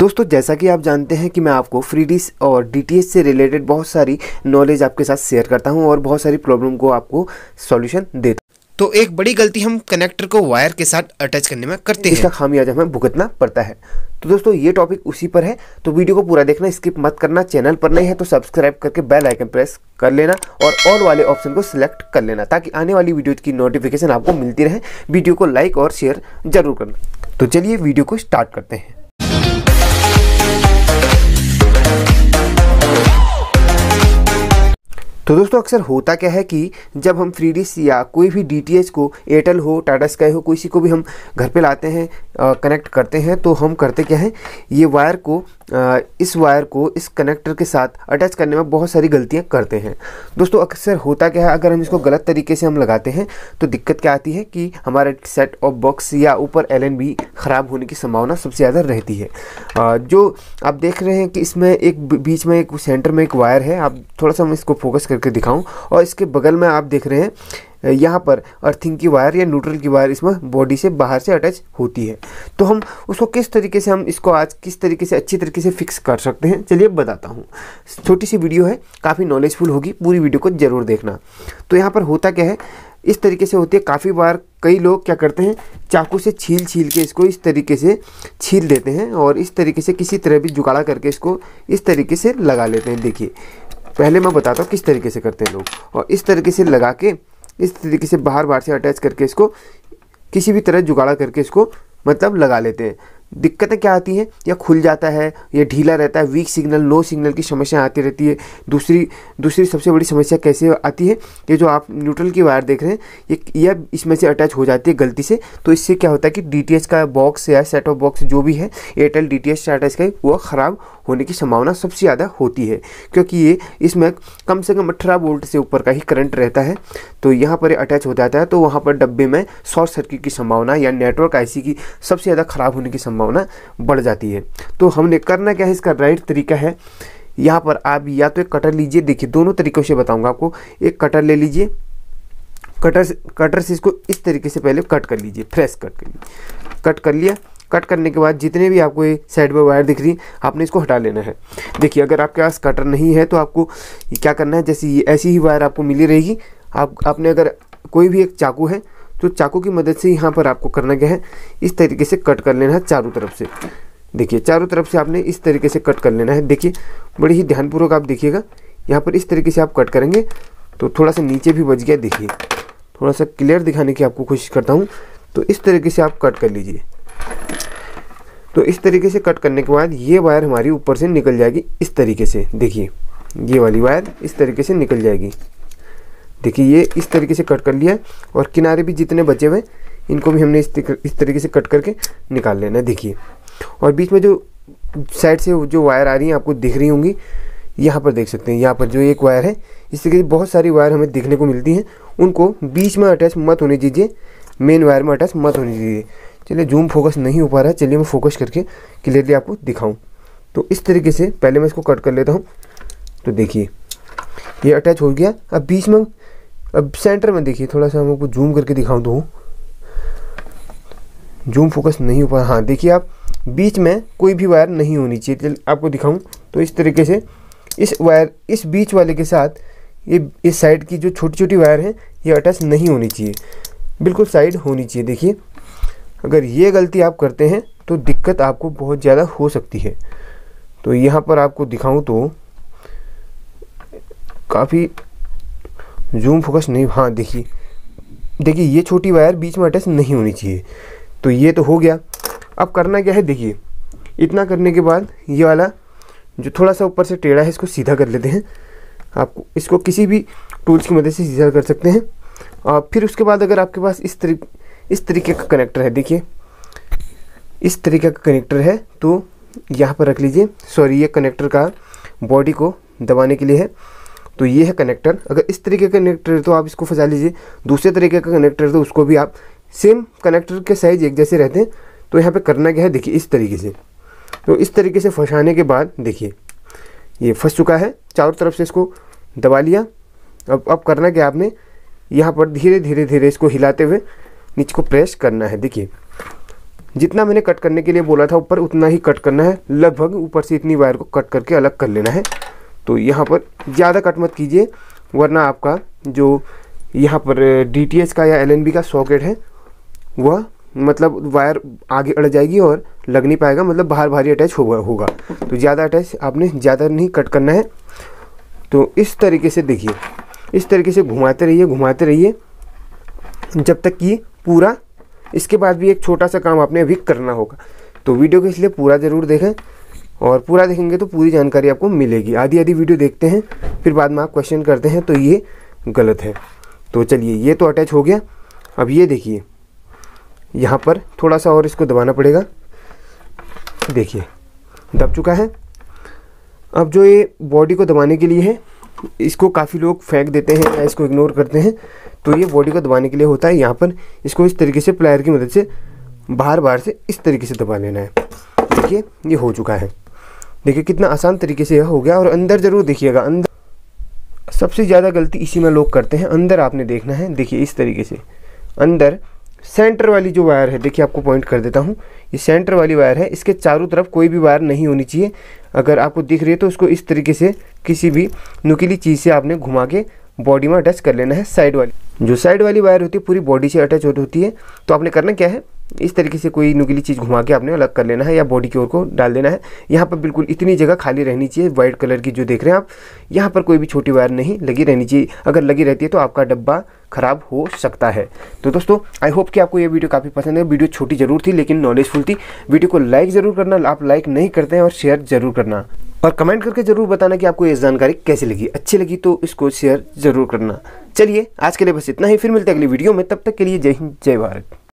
दोस्तों जैसा कि आप जानते हैं कि मैं आपको फ्री डिश और डी से रिलेटेड बहुत सारी नॉलेज आपके साथ शेयर करता हूं और बहुत सारी प्रॉब्लम को आपको सॉल्यूशन देता तो एक बड़ी गलती हम कनेक्टर को वायर के साथ अटैच करने में करते हैं इसका खामियाजा हमें भुगतना पड़ता है तो दोस्तों ये टॉपिक उसी पर है तो वीडियो को पूरा देखना स्किप मत करना चैनल पर नहीं है तो सब्सक्राइब करके बेल आइकन प्रेस कर लेना और ऑल वाले ऑप्शन को सिलेक्ट कर लेना ताकि आने वाली वीडियो की नोटिफिकेशन आपको मिलती रहे वीडियो को लाइक और शेयर जरूर करना तो चलिए वीडियो को स्टार्ट करते हैं तो दोस्तों अक्सर होता क्या है कि जब हम फ्री डिस या कोई भी डी को एयरटेल हो टाटा स्काई हो किसी को भी हम घर पे लाते हैं आ, कनेक्ट करते हैं तो हम करते क्या है ये वायर को आ, इस वायर को इस कनेक्टर के साथ अटैच करने में बहुत सारी गलतियां करते हैं दोस्तों अक्सर होता क्या है अगर हम इसको गलत तरीके से हम लगाते हैं तो दिक्कत क्या आती है कि हमारा सेट ऑफ बॉक्स या ऊपर एल ख़राब होने की संभावना सबसे ज़्यादा रहती है आ, जो आप देख रहे हैं कि इसमें एक बीच में एक सेंटर में एक वायर है आप थोड़ा सा हम इसको फोकस करके दिखाऊं और इसके बगल में आप देख रहे हैं यहाँ पर अर्थिंग की वायर या न्यूट्रल की वायर इसमें बॉडी से बाहर से अटैच होती है तो हम उसको किस तरीके से हम इसको आज किस तरीके से अच्छी तरीके से फिक्स कर सकते हैं चलिए बताता हूँ छोटी सी वीडियो है काफ़ी नॉलेजफुल होगी पूरी वीडियो को ज़रूर देखना तो यहाँ पर होता क्या है इस तरीके से होती है काफ़ी बार कई लोग क्या करते हैं चाकू से छील छील के इसको इस तरीके से छील देते हैं और इस तरीके से किसी तरह भी जुगाड़ा करके इसको इस तरीके से लगा लेते हैं देखिए पहले मैं बताता हूँ किस तरीके से करते हैं लोग और इस तरीके से लगा के इस तरीके से बाहर बाहर से अटैच करके इसको किसी भी तरह जुगाड़ा करके इसको मतलब लगा लेते हैं दिक्कतें क्या आती हैं या खुल जाता है या ढीला रहता है वीक सिग्नल लो सिग्नल की समस्या आती रहती है दूसरी दूसरी सबसे बड़ी समस्या कैसे आती है ये जो आप न्यूट्रल की वायर देख रहे हैं ये यह इसमें से अटैच हो जाती है गलती से तो इससे क्या होता है कि डी का बॉक्स या सेट ऑफ बॉक्स जो भी है Airtel D T Tata Sky वह ख़राब होने की संभावना सबसे ज़्यादा होती है क्योंकि ये इसमें कम से कम अठारह वोल्ट से ऊपर का ही करंट रहता है तो यहाँ पर अटैच हो जाता है तो वहाँ पर डब्बे में शॉर्ट सर्किट की संभावना या नेटवर्क आई की सबसे ज़्यादा ख़राब होने की संभावना संभावना बढ़ जाती है तो हमने करना क्या है इसका राइट तरीका है यहाँ पर आप या तो एक कटर लीजिए देखिए दोनों तरीकों से बताऊंगा आपको एक कटर ले लीजिए कटर कटर से इसको इस तरीके से पहले कट कर लीजिए फ्रेश कट कर लीजिए कट कर लिया कट करने के बाद जितने भी आपको ये साइड में वायर दिख रही आपने इसको हटा लेना है देखिए अगर आपके पास कटर नहीं है तो आपको क्या करना है जैसे ये ऐसी ही वायर आपको मिली रहेगी आप आपने अगर कोई भी एक चाकू है तो चाकू की मदद से यहाँ पर आपको करना क्या है इस तरीके से कट कर लेना है चारों तरफ से देखिए चारों तरफ से आपने इस तरीके से कट कर लेना है देखिए बड़े ही ध्यानपूर्वक आप देखिएगा यहाँ पर इस तरीके से आप कट करेंगे तो थोड़ा सा नीचे भी बच गया देखिए थोड़ा सा क्लियर दिखाने की आपको कोशिश करता हूँ तो इस तरीके से आप कट कर लीजिए तो इस तरीके से कट करने के बाद ये वायर हमारी ऊपर से निकल जाएगी इस तरीके से देखिए ये वाली वायर इस तरीके से निकल जाएगी देखिए ये इस तरीके से कट कर लिया है और किनारे भी जितने बचे हुए इनको भी हमने इस इस तरीके से कट करके निकाल लेना है देखिए और बीच में जो साइड से जो वायर आ रही है आपको दिख रही होंगी यहाँ पर देख सकते हैं यहाँ पर जो एक वायर है इस तरीके से बहुत सारी वायर हमें देखने को मिलती हैं उनको बीच में अटैच मत होने दीजिए मेन वायर में अटैच मत होने दीजिए चलिए जूम फोकस नहीं हो पा रहा है चलिए मैं फोकस करके क्लियरली आपको दिखाऊँ तो इस तरीके से पहले मैं इसको कट कर लेता हूँ तो देखिए ये अटैच हो गया अब बीच में अब सेंटर में देखिए थोड़ा सा हम आपको जूम करके दिखाऊं तो जूम फोकस नहीं हो पा हाँ देखिए आप बीच में कोई भी वायर नहीं होनी चाहिए आपको दिखाऊं तो इस तरीके से इस वायर इस बीच वाले के साथ ये इस साइड की जो छोटी छोटी वायर है ये अटैच नहीं होनी चाहिए बिल्कुल साइड होनी चाहिए देखिए अगर ये गलती आप करते हैं तो दिक्कत आपको बहुत ज़्यादा हो सकती है तो यहाँ पर आपको दिखाऊँ तो काफ़ी जूम फोकस नहीं हाँ देखिए देखिए ये छोटी वायर बीच में अटैच नहीं होनी चाहिए तो ये तो हो गया अब करना क्या है देखिए इतना करने के बाद ये वाला जो थोड़ा सा ऊपर से टेढ़ा है इसको सीधा कर लेते हैं आपको इसको किसी भी टूल्स की मदद से सीधा कर सकते हैं और फिर उसके बाद अगर आपके पास इस तरी इस तरीके का कनेक्टर है देखिए इस तरीके का कनेक्टर है तो यहाँ पर रख लीजिए सॉरी ये कनेक्टर का बॉडी को दबाने के लिए है तो ये है कनेक्टर अगर इस तरीके का कनेक्टर है तो आप इसको फंसा लीजिए दूसरे तरीके का कनेक्टर है तो उसको भी आप सेम कनेक्टर के साइज एक जैसे रहते हैं तो यहाँ पे करना क्या है देखिए इस तरीके से तो इस तरीके से फंसाने के बाद देखिए ये फंस चुका है चारों तरफ से इसको दबा लिया अब अब करना क्या आपने यहाँ पर धीरे धीरे धीरे इसको हिलाते हुए नीचे को प्रेस करना है देखिए जितना मैंने कट करने के लिए बोला था ऊपर उतना ही कट करना है लगभग ऊपर से इतनी वायर को कट करके अलग कर लेना है तो यहाँ पर ज़्यादा कट मत कीजिए वरना आपका जो यहाँ पर डी का या एल का सॉकेट है वह मतलब वायर आगे अड़ जाएगी और लग नहीं पाएगा मतलब बाहर भारी अटैच होगा होगा तो ज़्यादा अटैच आपने ज़्यादा नहीं कट करना है तो इस तरीके से देखिए इस तरीके से घुमाते रहिए घुमाते रहिए जब तक कि पूरा इसके बाद भी एक छोटा सा काम आपने अभी करना होगा तो वीडियो को इसलिए पूरा ज़रूर देखें और पूरा देखेंगे तो पूरी जानकारी आपको मिलेगी आधी आधी वीडियो देखते हैं फिर बाद में आप क्वेश्चन करते हैं तो ये गलत है तो चलिए ये तो अटैच हो गया अब ये देखिए यहाँ पर थोड़ा सा और इसको दबाना पड़ेगा देखिए दब चुका है अब जो ये बॉडी को दबाने के लिए है इसको काफ़ी लोग फेंक देते हैं या इसको इग्नोर करते हैं तो ये बॉडी को दबाने के लिए होता है यहाँ पर इसको इस तरीके से प्लायर की मदद से बाहर बाहर से इस तरीके से दबा लेना है देखिए ये हो चुका है देखिए कितना आसान तरीके से यह हो गया और अंदर ज़रूर देखिएगा अंदर सबसे ज़्यादा गलती इसी में लोग करते हैं अंदर आपने देखना है देखिए इस तरीके से अंदर सेंटर वाली जो वायर है देखिए आपको पॉइंट कर देता हूँ ये सेंटर वाली वायर है इसके चारों तरफ कोई भी वायर नहीं होनी चाहिए अगर आपको दिख रही है तो उसको इस तरीके से किसी भी नुकीली चीज़ से आपने घुमा के बॉडी में अटैच कर लेना है साइड वाली जो साइड वाली वायर होती है पूरी बॉडी से अटैच होती है तो आपने करना क्या है इस तरीके से कोई नुकीली चीज़ घुमा के आपने अलग कर लेना है या बॉडी की ओर को डाल देना है यहाँ पर बिल्कुल इतनी जगह खाली रहनी चाहिए वाइट कलर की जो देख रहे हैं आप यहाँ पर कोई भी छोटी वायर नहीं लगी रहनी चाहिए अगर लगी रहती है तो आपका डब्बा ख़राब हो सकता है तो दोस्तों आई होप कि आपको ये वीडियो काफ़ी पसंद है वीडियो छोटी ज़रूर थी लेकिन नॉलेजफुल थी वीडियो को लाइक ज़रूर करना आप लाइक नहीं करते हैं और शेयर ज़रूर करना और कमेंट करके ज़रूर बताना कि आपको ये जानकारी कैसी लगी अच्छी लगी तो इसको शेयर ज़रूर करना चलिए आज के लिए बस इतना ही फिर मिलते हैं अगली वीडियो में तब तक के लिए जय हिंद जय भारत